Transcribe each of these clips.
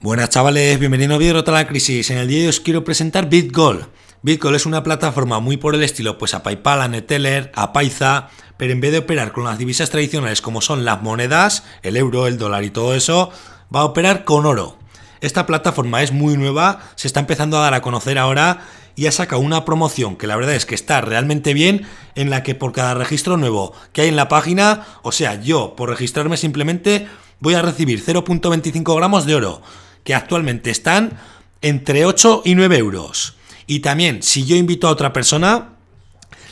Buenas chavales, bienvenidos a Video la Crisis. En el día de hoy os quiero presentar BitGold. BitGold es una plataforma muy por el estilo pues a PayPal, a Neteller, a Paiza, pero en vez de operar con las divisas tradicionales como son las monedas, el euro, el dólar y todo eso, va a operar con oro. Esta plataforma es muy nueva, se está empezando a dar a conocer ahora y ha sacado una promoción que la verdad es que está realmente bien, en la que por cada registro nuevo que hay en la página, o sea, yo por registrarme simplemente voy a recibir 0.25 gramos de oro que actualmente están entre 8 y 9 euros. Y también, si yo invito a otra persona,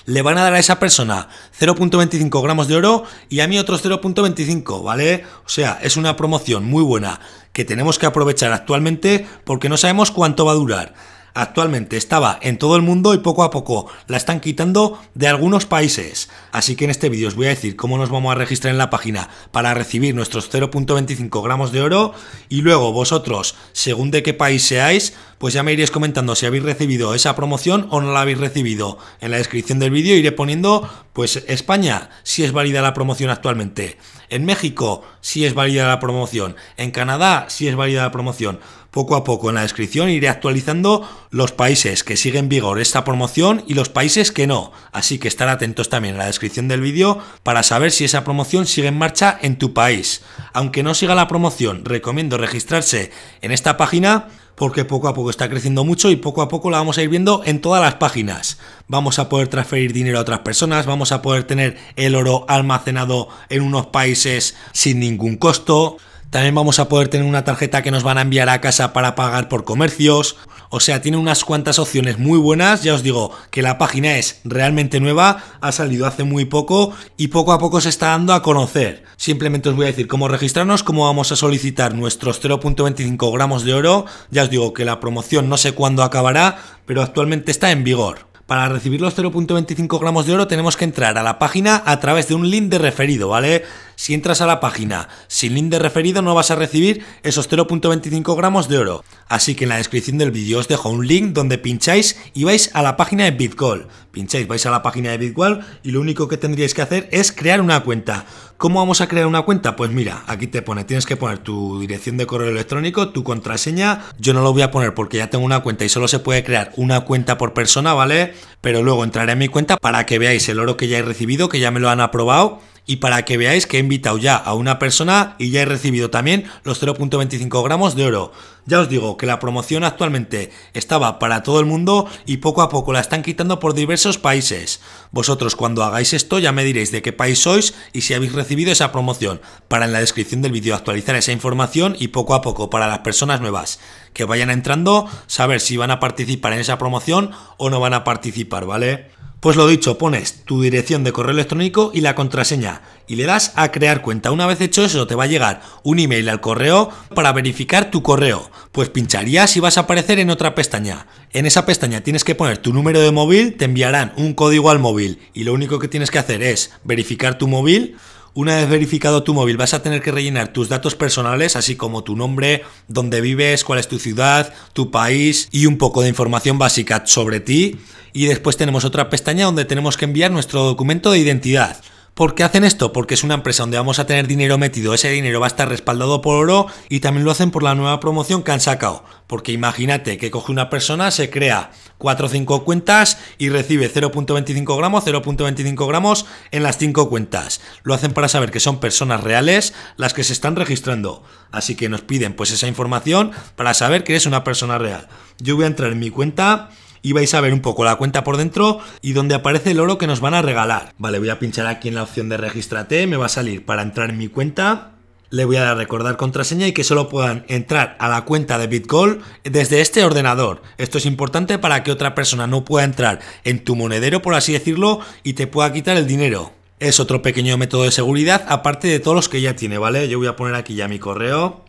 le van a dar a esa persona 0.25 gramos de oro y a mí otros 0.25, ¿vale? O sea, es una promoción muy buena que tenemos que aprovechar actualmente porque no sabemos cuánto va a durar actualmente estaba en todo el mundo y poco a poco la están quitando de algunos países. Así que en este vídeo os voy a decir cómo nos vamos a registrar en la página para recibir nuestros 0.25 gramos de oro y luego vosotros, según de qué país seáis, pues ya me iréis comentando si habéis recibido esa promoción o no la habéis recibido. En la descripción del vídeo iré poniendo pues España, si es válida la promoción actualmente. En México, si es válida la promoción. En Canadá, si es válida la promoción poco a poco en la descripción iré actualizando los países que siguen en vigor esta promoción y los países que no, así que estar atentos también en la descripción del vídeo para saber si esa promoción sigue en marcha en tu país. Aunque no siga la promoción, recomiendo registrarse en esta página porque poco a poco está creciendo mucho y poco a poco la vamos a ir viendo en todas las páginas. Vamos a poder transferir dinero a otras personas, vamos a poder tener el oro almacenado en unos países sin ningún costo, también vamos a poder tener una tarjeta que nos van a enviar a casa para pagar por comercios. O sea, tiene unas cuantas opciones muy buenas. Ya os digo que la página es realmente nueva, ha salido hace muy poco y poco a poco se está dando a conocer. Simplemente os voy a decir cómo registrarnos, cómo vamos a solicitar nuestros 0.25 gramos de oro. Ya os digo que la promoción no sé cuándo acabará, pero actualmente está en vigor. Para recibir los 0.25 gramos de oro tenemos que entrar a la página a través de un link de referido, ¿vale? Si entras a la página sin link de referido no vas a recibir esos 0.25 gramos de oro. Así que en la descripción del vídeo os dejo un link donde pincháis y vais a la página de Bitcoin. Pincháis, vais a la página de Bitgold y lo único que tendríais que hacer es crear una cuenta. ¿Cómo vamos a crear una cuenta? Pues mira, aquí te pone, tienes que poner tu dirección de correo electrónico, tu contraseña. Yo no lo voy a poner porque ya tengo una cuenta y solo se puede crear una cuenta por persona, ¿vale? Pero luego entraré en mi cuenta para que veáis el oro que ya he recibido, que ya me lo han aprobado y para que veáis que he invitado ya a una persona y ya he recibido también los 0.25 gramos de oro. Ya os digo que la promoción actualmente estaba para todo el mundo y poco a poco la están quitando por diversos países. Vosotros cuando hagáis esto ya me diréis de qué país sois y si habéis recibido esa promoción, para en la descripción del vídeo actualizar esa información y poco a poco para las personas nuevas que vayan entrando saber si van a participar en esa promoción o no van a participar, ¿vale? Pues lo dicho, pones tu dirección de correo electrónico y la contraseña y le das a crear cuenta. Una vez hecho eso, te va a llegar un email al correo para verificar tu correo. Pues pincharías y vas a aparecer en otra pestaña. En esa pestaña tienes que poner tu número de móvil, te enviarán un código al móvil y lo único que tienes que hacer es verificar tu móvil. Una vez verificado tu móvil, vas a tener que rellenar tus datos personales, así como tu nombre, dónde vives, cuál es tu ciudad, tu país y un poco de información básica sobre ti. Y después tenemos otra pestaña donde tenemos que enviar nuestro documento de identidad. ¿Por qué hacen esto? Porque es una empresa donde vamos a tener dinero metido, ese dinero va a estar respaldado por oro y también lo hacen por la nueva promoción que han sacado. Porque imagínate que coge una persona, se crea 4 o 5 cuentas y recibe 0.25 gramos, 0.25 gramos en las 5 cuentas. Lo hacen para saber que son personas reales las que se están registrando. Así que nos piden pues esa información para saber que eres una persona real. Yo voy a entrar en mi cuenta y vais a ver un poco la cuenta por dentro y donde aparece el oro que nos van a regalar. Vale, voy a pinchar aquí en la opción de regístrate, me va a salir para entrar en mi cuenta. Le voy a dar recordar contraseña y que solo puedan entrar a la cuenta de Bitcoin desde este ordenador. Esto es importante para que otra persona no pueda entrar en tu monedero, por así decirlo, y te pueda quitar el dinero. Es otro pequeño método de seguridad, aparte de todos los que ya tiene, ¿vale? Yo voy a poner aquí ya mi correo.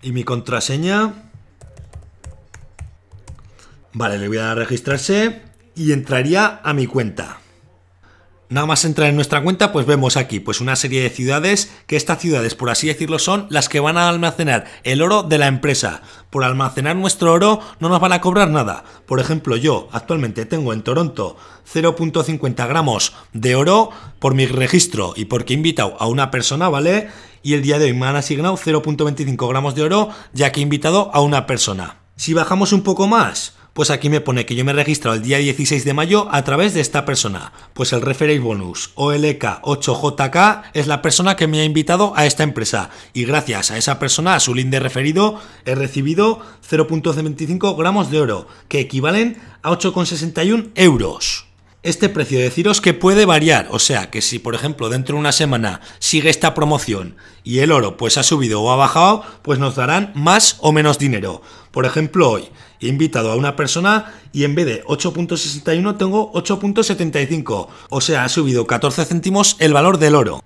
Y mi contraseña. Vale, le voy a dar a registrarse y entraría a mi cuenta. Nada más entrar en nuestra cuenta, pues vemos aquí pues una serie de ciudades, que estas ciudades, por así decirlo, son las que van a almacenar el oro de la empresa. Por almacenar nuestro oro no nos van a cobrar nada. Por ejemplo, yo actualmente tengo en Toronto 0.50 gramos de oro por mi registro y porque he invitado a una persona, ¿vale? Y el día de hoy me han asignado 0.25 gramos de oro ya que he invitado a una persona. Si bajamos un poco más, pues aquí me pone que yo me he registrado el día 16 de mayo a través de esta persona. Pues el referéis bonus OLK8JK es la persona que me ha invitado a esta empresa. Y gracias a esa persona, a su link de referido, he recibido 0.25 gramos de oro, que equivalen a 8,61 euros. Este precio, deciros que puede variar, o sea que si por ejemplo dentro de una semana sigue esta promoción y el oro pues ha subido o ha bajado, pues nos darán más o menos dinero. Por ejemplo hoy He invitado a una persona y en vez de 8.61 tengo 8.75. O sea, ha subido 14 céntimos el valor del oro.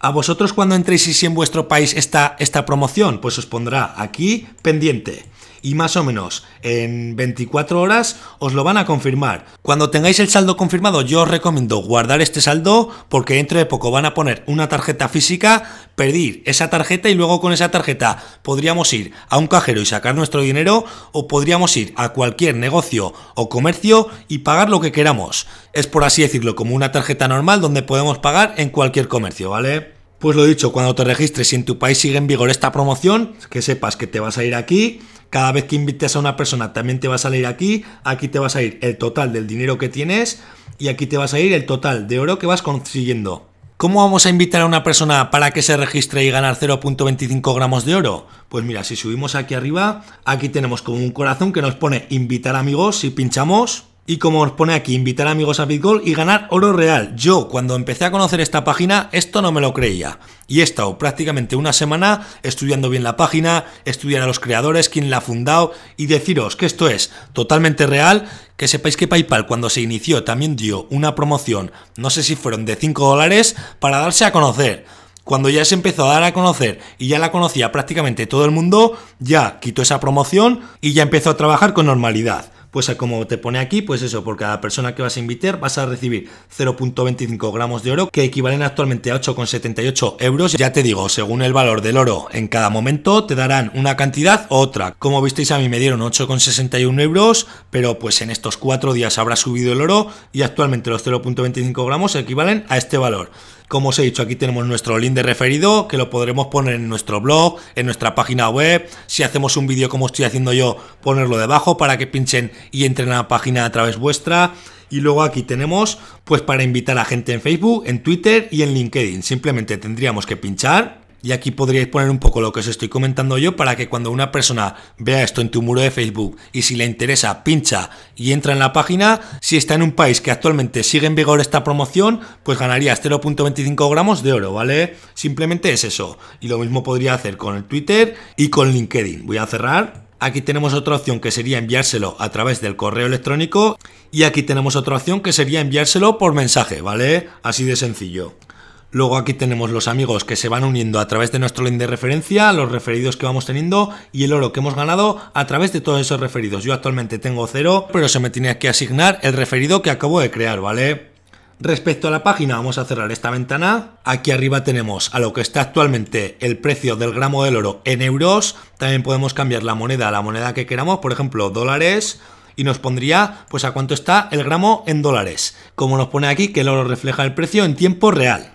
A vosotros cuando entréis y si en vuestro país está esta promoción, pues os pondrá aquí pendiente y más o menos en 24 horas os lo van a confirmar. Cuando tengáis el saldo confirmado yo os recomiendo guardar este saldo porque dentro de poco van a poner una tarjeta física, pedir esa tarjeta y luego con esa tarjeta podríamos ir a un cajero y sacar nuestro dinero o podríamos ir a cualquier negocio o comercio y pagar lo que queramos. Es por así decirlo como una tarjeta normal donde podemos pagar en cualquier comercio, ¿vale? Pues lo dicho, cuando te registres y en tu país sigue en vigor esta promoción, que sepas que te vas a ir aquí cada vez que invites a una persona también te va a salir aquí, aquí te va a salir el total del dinero que tienes y aquí te va a salir el total de oro que vas consiguiendo. ¿Cómo vamos a invitar a una persona para que se registre y ganar 0.25 gramos de oro? Pues mira, si subimos aquí arriba, aquí tenemos como un corazón que nos pone invitar amigos, y pinchamos, y como os pone aquí, invitar amigos a Bitgold y ganar oro real. Yo, cuando empecé a conocer esta página, esto no me lo creía. Y he estado prácticamente una semana estudiando bien la página, estudiar a los creadores, quién la ha fundado y deciros que esto es totalmente real, que sepáis que PayPal cuando se inició también dio una promoción, no sé si fueron de 5 dólares, para darse a conocer. Cuando ya se empezó a dar a conocer y ya la conocía prácticamente todo el mundo, ya quitó esa promoción y ya empezó a trabajar con normalidad pues como te pone aquí, pues eso, por cada persona que vas a invitar vas a recibir 0.25 gramos de oro, que equivalen actualmente a 8,78 euros. Ya te digo, según el valor del oro en cada momento, te darán una cantidad u otra. Como visteis, a mí me dieron 8,61 euros, pero pues en estos cuatro días habrá subido el oro y actualmente los 0.25 gramos equivalen a este valor. Como os he dicho, aquí tenemos nuestro link de referido, que lo podremos poner en nuestro blog, en nuestra página web. Si hacemos un vídeo como estoy haciendo yo, ponerlo debajo para que pinchen y entren a la página a través vuestra. Y luego aquí tenemos, pues para invitar a gente en Facebook, en Twitter y en LinkedIn. Simplemente tendríamos que pinchar y aquí podríais poner un poco lo que os estoy comentando yo para que cuando una persona vea esto en tu muro de Facebook y si le interesa, pincha y entra en la página, si está en un país que actualmente sigue en vigor esta promoción, pues ganarías 0.25 gramos de oro, ¿vale? Simplemente es eso. Y lo mismo podría hacer con el Twitter y con LinkedIn. Voy a cerrar Aquí tenemos otra opción que sería enviárselo a través del correo electrónico y aquí tenemos otra opción que sería enviárselo por mensaje, ¿vale? Así de sencillo. Luego aquí tenemos los amigos que se van uniendo a través de nuestro link de referencia, los referidos que vamos teniendo y el oro que hemos ganado a través de todos esos referidos. Yo actualmente tengo cero, pero se me tiene que asignar el referido que acabo de crear, ¿vale? Respecto a la página, vamos a cerrar esta ventana. Aquí arriba tenemos a lo que está actualmente el precio del gramo del oro en euros. También podemos cambiar la moneda a la moneda que queramos, por ejemplo, dólares y nos pondría pues a cuánto está el gramo en dólares. Como nos pone aquí que el oro refleja el precio en tiempo real.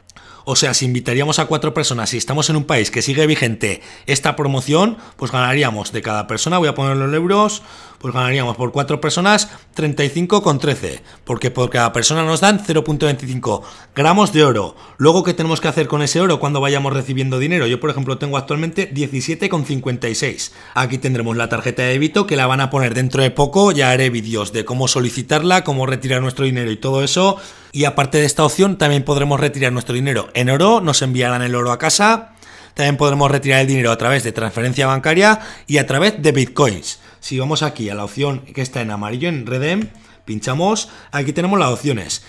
O sea, si invitaríamos a cuatro personas, si estamos en un país que sigue vigente esta promoción, pues ganaríamos de cada persona, voy a poner los euros, pues ganaríamos por 4 personas 35,13, porque por cada persona nos dan 0.25 gramos de oro. Luego, ¿qué tenemos que hacer con ese oro cuando vayamos recibiendo dinero? Yo, por ejemplo, tengo actualmente 17,56. Aquí tendremos la tarjeta de débito que la van a poner dentro de poco, ya haré vídeos de cómo solicitarla, cómo retirar nuestro dinero y todo eso. Y aparte de esta opción, también podremos retirar nuestro dinero en oro, nos enviarán el oro a casa. También podremos retirar el dinero a través de transferencia bancaria y a través de bitcoins si vamos aquí a la opción que está en amarillo en Redem, pinchamos, aquí tenemos las opciones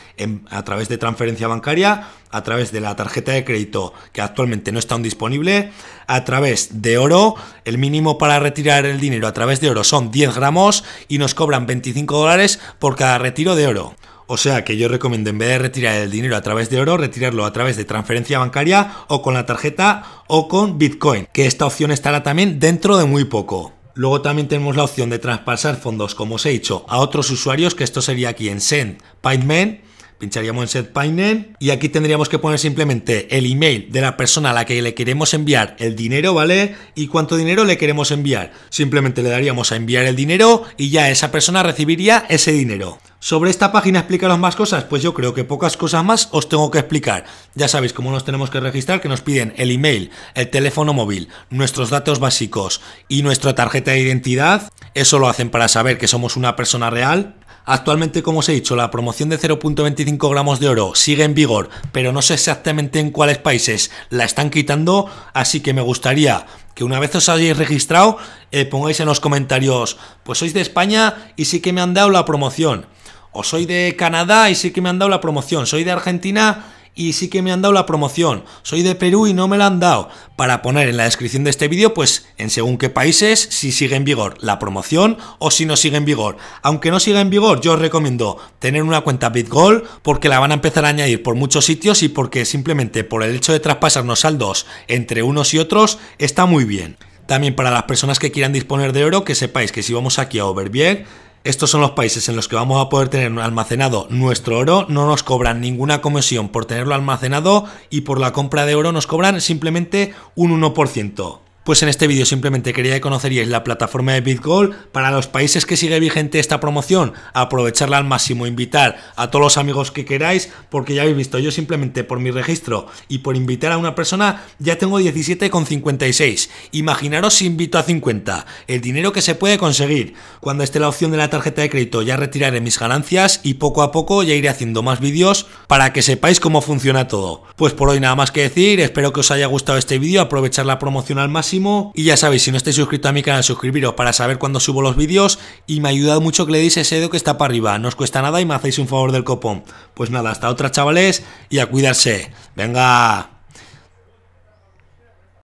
a través de transferencia bancaria, a través de la tarjeta de crédito que actualmente no está disponible, a través de oro, el mínimo para retirar el dinero a través de oro son 10 gramos y nos cobran 25 dólares por cada retiro de oro. O sea que yo recomiendo en vez de retirar el dinero a través de oro, retirarlo a través de transferencia bancaria o con la tarjeta o con Bitcoin, que esta opción estará también dentro de muy poco. Luego también tenemos la opción de traspasar fondos, como os he dicho, a otros usuarios, que esto sería aquí en Send, PipeMan pincharíamos en Set y aquí tendríamos que poner simplemente el email de la persona a la que le queremos enviar el dinero, ¿vale? Y cuánto dinero le queremos enviar. Simplemente le daríamos a enviar el dinero y ya esa persona recibiría ese dinero. Sobre esta página explicaros más cosas, pues yo creo que pocas cosas más os tengo que explicar. Ya sabéis cómo nos tenemos que registrar, que nos piden el email, el teléfono móvil, nuestros datos básicos y nuestra tarjeta de identidad. Eso lo hacen para saber que somos una persona real. Actualmente, como os he dicho, la promoción de 0.25 gramos de oro sigue en vigor, pero no sé exactamente en cuáles países la están quitando, así que me gustaría que una vez os hayáis registrado, eh, pongáis en los comentarios, pues sois de España y sí que me han dado la promoción, o soy de Canadá y sí que me han dado la promoción, soy de Argentina y sí que me han dado la promoción. Soy de Perú y no me la han dado. Para poner en la descripción de este vídeo, pues en según qué países, si sigue en vigor la promoción o si no sigue en vigor. Aunque no siga en vigor, yo os recomiendo tener una cuenta BitGold porque la van a empezar a añadir por muchos sitios y porque simplemente por el hecho de traspasarnos saldos entre unos y otros está muy bien. También para las personas que quieran disponer de oro, que sepáis que si vamos aquí a Overbier, estos son los países en los que vamos a poder tener almacenado nuestro oro, no nos cobran ninguna comisión por tenerlo almacenado y por la compra de oro nos cobran simplemente un 1%. Pues en este vídeo simplemente quería que conoceríais la plataforma de BitGold para los países que sigue vigente esta promoción, aprovecharla al máximo, invitar a todos los amigos que queráis, porque ya habéis visto, yo simplemente por mi registro y por invitar a una persona ya tengo 17,56. Imaginaros si invito a 50, el dinero que se puede conseguir. Cuando esté la opción de la tarjeta de crédito ya retiraré mis ganancias y poco a poco ya iré haciendo más vídeos para que sepáis cómo funciona todo. Pues por hoy nada más que decir, espero que os haya gustado este vídeo, aprovechar la promoción al máximo y ya sabéis, si no estáis suscritos a mi canal, suscribiros para saber cuándo subo los vídeos. Y me ha ayudado mucho que le deis ese dedo que está para arriba. No os cuesta nada y me hacéis un favor del copón. Pues nada, hasta otra chavales y a cuidarse. Venga.